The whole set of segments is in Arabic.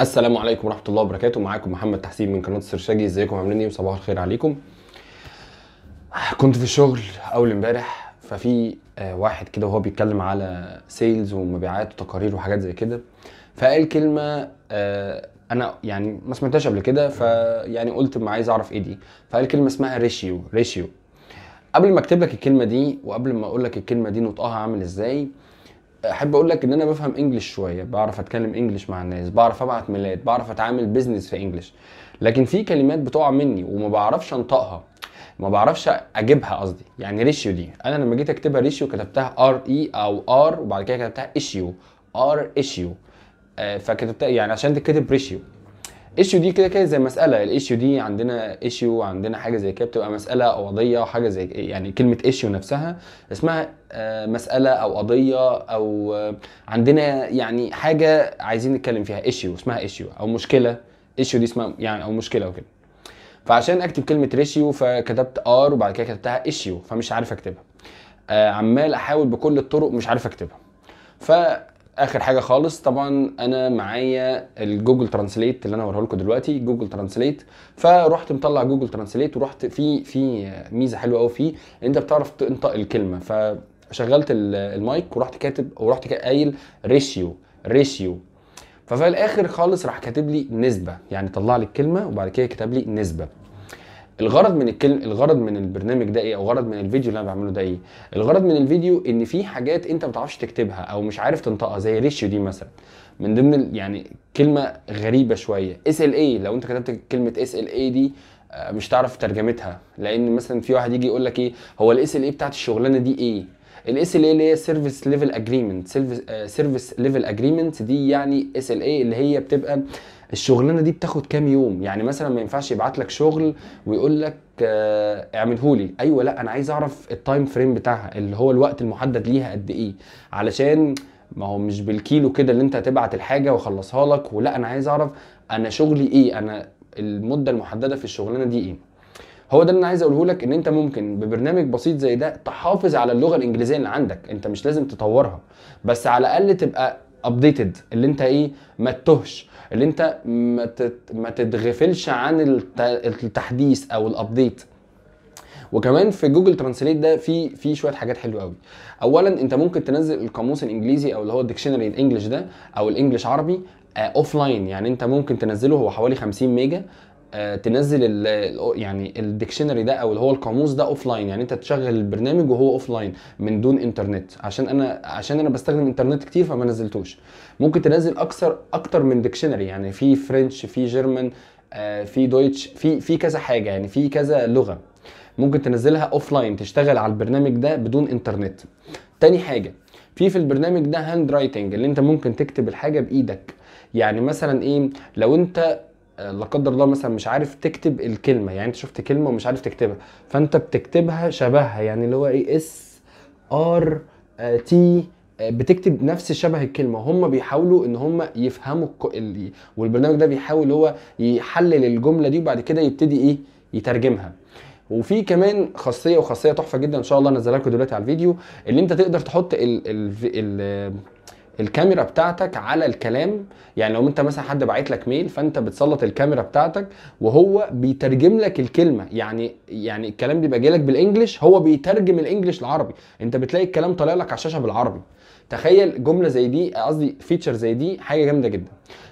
السلام عليكم ورحمه الله وبركاته معاكم محمد تحسين من قناه سرشاجي ازيكم عاملين ايه صباح الخير عليكم كنت في الشغل اول امبارح ففي آه، واحد كده وهو بيتكلم على سيلز ومبيعات وتقارير وحاجات زي كده فقال كلمه آه، انا يعني ما سمعتهاش قبل كده فيعني قلت ما عايز اعرف ايه دي فقال كلمه اسمها ريشيو ريشيو قبل ما اكتب لك الكلمه دي وقبل ما اقول لك الكلمه دي نطقها عامل ازاي احب اقول لك ان انا بفهم انجلش شويه بعرف اتكلم انجلش مع الناس بعرف ابعت ميلاد بعرف اتعامل بزنس في انجلش لكن في كلمات بتقع مني وما بعرفش انطقها ما بعرفش اجيبها قصدي يعني ريشيو دي انا لما جيت اكتبها ريشيو كتبتها ار اي e او ار وبعد كده كتبتها ايشيو ار ايشيو فكتبتها يعني عشان تتكتب ريشيو ايشيو دي كده كده زي مساله الايشيو دي عندنا ايشيو عندنا حاجه زي كده بتبقى مساله او قضيه او حاجه زي يعني كلمه ايشيو نفسها اسمها آه، مساله او قضيه او آه، عندنا يعني حاجه عايزين نتكلم فيها ايشيو اسمها ايشيو او مشكله ايشيو دي اسمها يعني او مشكله وكده فعشان اكتب كلمه ريشيو فكتبت ار وبعد كده كتبتها ايشيو فمش عارف اكتبها آه، عمال احاول بكل الطرق مش عارف اكتبها ف اخر حاجه خالص طبعا انا معايا الجوجل ترانسليت اللي انا هوريه لكم دلوقتي جوجل ترانسليت فرحت مطلع جوجل ترانسليت ورحت في في ميزه حلوه قوي فيه انت بتعرف تنطق الكلمه فشغلت المايك ورحت كاتب ورحت قايل ريشيو ريشيو ففي الاخر خالص راح كاتب لي نسبه يعني طلع لي الكلمه وبعد كده كتب لي نسبه الغرض من الكلم الغرض من البرنامج ده ايه او غرض من الفيديو اللي انا بعمله ده ايه الغرض من الفيديو ان في حاجات انت ما بتعرفش تكتبها او مش عارف تنطقها زي ريشيو دي مثلا من ضمن يعني كلمه غريبه شويه اس ال اي لو انت كتبت كلمه اس ال اي دي آه، مش تعرف ترجمتها لان مثلا في واحد يجي يقول لك ايه هو الاس ال اي بتاعت الشغلانه دي ايه الاس ال اي اللي هي سيرفيس ليفل اجريمنت سيرفيس ليفل اجريمنت دي يعني اس ال اي اللي هي بتبقى الشغلانه دي بتاخد كام يوم يعني مثلا ما ينفعش يبعت لك شغل ويقول لك آه اعمله لي ايوه لا انا عايز اعرف التايم فريم بتاعها اللي هو الوقت المحدد ليها قد ايه علشان ما هو مش بالكيلو كده اللي انت هتبعت الحاجه واخلصها لك ولا انا عايز اعرف انا شغلي ايه انا المده المحدده في الشغلانه دي ايه هو ده اللي انا عايز اقوله لك ان انت ممكن ببرنامج بسيط زي ده تحافظ على اللغه الانجليزيه اللي عندك انت مش لازم تطورها بس على الاقل تبقى ابديتد اللي انت ايه ما تتهش اللي انت ما, تت... ما تتغفلش عن التحديث او الابديت وكمان في جوجل ترانسليت ده في في شويه حاجات حلوه قوي اولا انت ممكن تنزل القاموس الانجليزي او اللي هو الديكشنري الانجليش ده او الانجليش عربي اوف آه، لاين يعني انت ممكن تنزله هو حوالي 50 ميجا آه، تنزل يعني الديكشنري ده او اللي هو القاموس ده اوف لاين يعني انت تشغل البرنامج وهو اوف لاين من دون انترنت عشان انا عشان انا بستخدم انترنت كتير فما نزلتوش ممكن تنزل اكثر اكتر من ديكشنري يعني في فرنش في جيرمان آه، في دويتش في في كذا حاجه يعني في كذا لغه ممكن تنزلها اوف لاين تشتغل على البرنامج ده بدون انترنت تاني حاجه في في البرنامج ده هاند رايتنج اللي انت ممكن تكتب الحاجه بايدك يعني مثلا ايه لو انت لا قدر الله مثلا مش عارف تكتب الكلمه يعني انت شفت كلمه ومش عارف تكتبها فانت بتكتبها شبهها يعني اللي هو ايه اس ار آه، تي آه، بتكتب نفس شبه الكلمه هم بيحاولوا ان هم يفهموا الك... والبرنامج ده بيحاول هو يحلل الجمله دي وبعد كده يبتدي ايه يترجمها وفي كمان خاصيه وخاصيه تحفه جدا ان شاء الله انزلها لكم دلوقتي على الفيديو اللي انت تقدر تحط ال ال ال الكاميرا بتاعتك على الكلام يعني لو انت مثلا حد باعت لك ميل فانت بتسلط الكاميرا بتاعتك وهو بيترجم لك الكلمه يعني يعني الكلام بيبقى جاي لك بالانجلش هو بيترجم الانجلش العربي انت بتلاقي الكلام طالع لك على الشاشه بالعربي تخيل جمله زي دي قصدي فيتشر زي دي حاجه جامده جدا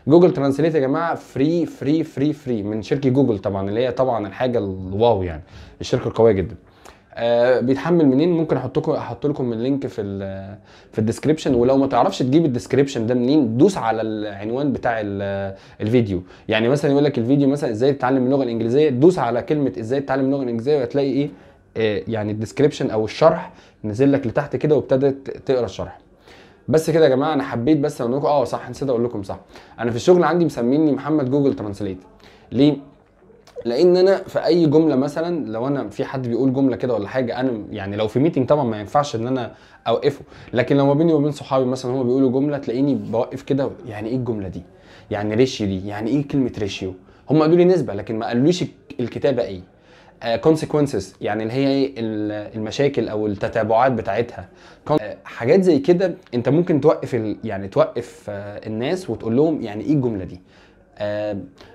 جوجل ترانسليت يا جماعه فري فري فري فري من شركه جوجل طبعا اللي هي طبعا الحاجه الواو يعني الشركه القويه جدا آه، بيتحمل منين ممكن احط لكم احط لكم اللينك في الـ في الديسكربشن ولو ما تعرفش تجيب الديسكربشن ده منين دوس على العنوان بتاع الفيديو يعني مثلا يقول لك الفيديو مثلا ازاي تتعلم اللغه الانجليزيه دوس على كلمه ازاي تتعلم اللغه الانجليزيه وهتلاقي ايه آه، يعني الديسكربشن او الشرح نزل لك لتحت كده وابتدت تقرا الشرح بس كده يا جماعه انا حبيت بس اقول لكم اه صح نسيت اقول لكم صح انا في الشغل عندي مسميني محمد جوجل ترانسليت ليه لان انا في اي جمله مثلا لو انا في حد بيقول جمله كده ولا حاجه انا يعني لو في ميتنج طبعا ما ينفعش ان انا اوقفه لكن لو ما بيني وبين صحابي مثلا هم بيقولوا جمله تلاقيني بوقف كده يعني ايه الجمله دي يعني ريشيو دي يعني ايه كلمه ريشيو هم قالوا لي نسبه لكن ما قالوليش الكتابه ايه كونسيكونسز آه، uh, يعني اللي هي ايه المشاكل او التتابعات بتاعتها uh, حاجات زي كده انت ممكن توقف ال... يعني توقف uh, الناس وتقول لهم يعني ايه الجمله دي uh,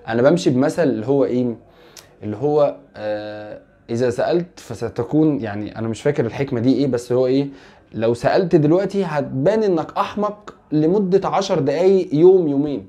انا بمشي بمثل اللي هو ايه اللي هو آه، اذا سالت فستكون يعني انا مش فاكر الحكمه دي ايه بس هو ايه لو سالت دلوقتي هتبان انك احمق لمده عشر دقايق يوم يومين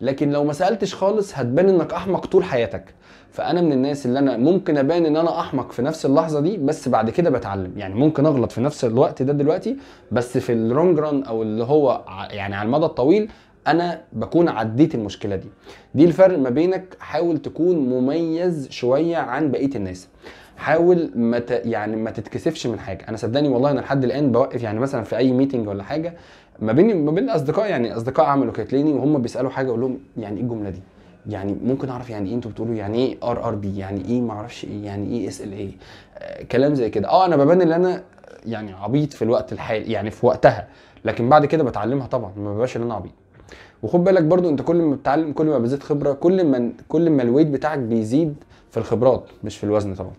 لكن لو ما سالتش خالص هتبان انك احمق طول حياتك فانا من الناس اللي انا ممكن ابان ان انا احمق في نفس اللحظه دي بس بعد كده بتعلم يعني ممكن اغلط في نفس الوقت ده دلوقتي بس في الرونج ران او اللي هو يعني على المدى الطويل انا بكون عديت المشكله دي دي الفرق ما بينك حاول تكون مميز شويه عن بقيه الناس حاول ما ت... يعني ما تتكسفش من حاجه انا صدقني والله انا لحد الان بوقف يعني مثلا في اي ميتنج ولا حاجه ما بيني ما بين الاصدقاء يعني اصدقاء عملوا كاتليني وهم بيسالوا حاجه اقول لهم يعني ايه الجمله دي يعني ممكن اعرف يعني ايه انتوا بتقولوا يعني ايه ار ار بي يعني ايه ما اعرفش ايه يعني ايه اس ال اي كلام زي كده اه انا ببان ان انا يعني عبيط في الوقت الحالي يعني في وقتها لكن بعد كده بتعلمها طبعا ما ببقاش ان انا عبيط وخد بالك برضو انت كل ما بتتعلم كل ما بتزيد خبره كل ما كل ما الويت بتاعك بيزيد في الخبرات مش في الوزن طبعا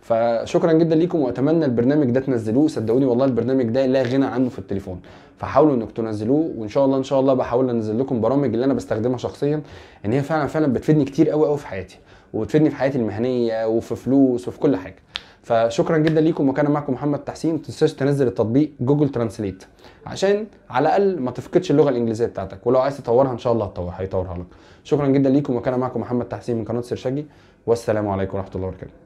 فشكرا جدا ليكم واتمنى البرنامج ده تنزلوه صدقوني والله البرنامج ده لا غنى عنه في التليفون فحاولوا انكم تنزلوه وان شاء الله ان شاء الله بحاول انزل لكم برامج اللي انا بستخدمها شخصيا ان هي فعلا فعلا بتفيدني كتير قوي قوي في حياتي وتفيدني في حياتي المهنيه وفي فلوس وفي كل حاجه فشكرا جدا ليكم وكان معكم محمد تحسين تنساش تنزل التطبيق جوجل ترانسليت عشان على الاقل ما تفقدش اللغه الانجليزيه بتاعتك ولو عايز تطورها ان شاء الله هيطورها لك شكرا جدا ليكم وكان معكم محمد تحسين من قناه سيرشجي والسلام عليكم ورحمه الله وبركاته